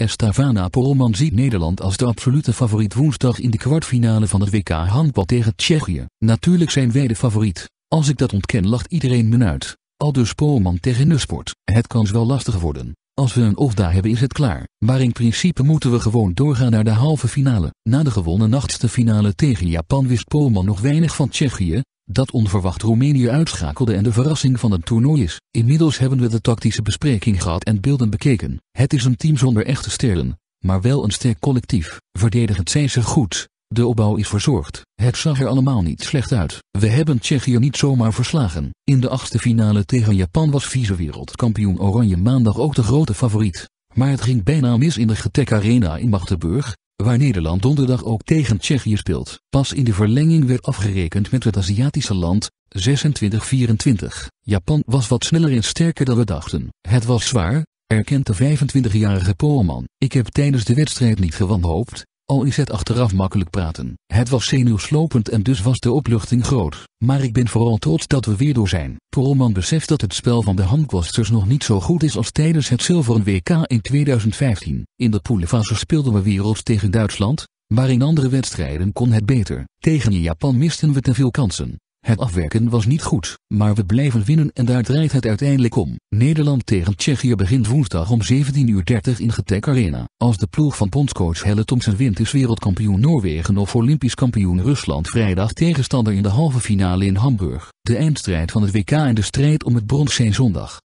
Estavana Polman ziet Nederland als de absolute favoriet woensdag in de kwartfinale van het WK handbal tegen Tsjechië. Natuurlijk zijn wij de favoriet. Als ik dat ontken lacht iedereen me uit. Al dus Polman tegen Nusport. Het kan wel lastig worden. Als we een of daar hebben is het klaar. Maar in principe moeten we gewoon doorgaan naar de halve finale. Na de gewonnen nachtste finale tegen Japan wist Polman nog weinig van Tsjechië dat onverwacht Roemenië uitschakelde en de verrassing van het toernooi is. Inmiddels hebben we de tactische bespreking gehad en beelden bekeken. Het is een team zonder echte sterren, maar wel een sterk collectief. Verdedigend zijn ze goed, de opbouw is verzorgd. Het zag er allemaal niet slecht uit. We hebben Tsjechië niet zomaar verslagen. In de achtste finale tegen Japan was vice-wereldkampioen Oranje maandag ook de grote favoriet. Maar het ging bijna mis in de Getek Arena in Magdeburg, waar Nederland donderdag ook tegen Tsjechië speelt, pas in de verlenging werd afgerekend met het Aziatische land, 26-24. Japan was wat sneller en sterker dan we dachten. Het was zwaar, erkent de 25-jarige poolman. Ik heb tijdens de wedstrijd niet gewanhoopt, al is het achteraf makkelijk praten. Het was zenuwslopend en dus was de opluchting groot. Maar ik ben vooral trots dat we weer door zijn. Perlman beseft dat het spel van de handkwasters nog niet zo goed is als tijdens het zilveren WK in 2015. In de poelenfase speelden we werelds tegen Duitsland, maar in andere wedstrijden kon het beter. Tegen Japan misten we te veel kansen. Het afwerken was niet goed, maar we bleven winnen en daar draait het uiteindelijk om. Nederland tegen Tsjechië begint woensdag om 17.30 uur in Getek Arena. Als de ploeg van bondscoach Helle Thomsen wint is wereldkampioen Noorwegen of olympisch kampioen Rusland vrijdag tegenstander in de halve finale in Hamburg. De eindstrijd van het WK en de strijd om het brons zijn zondag.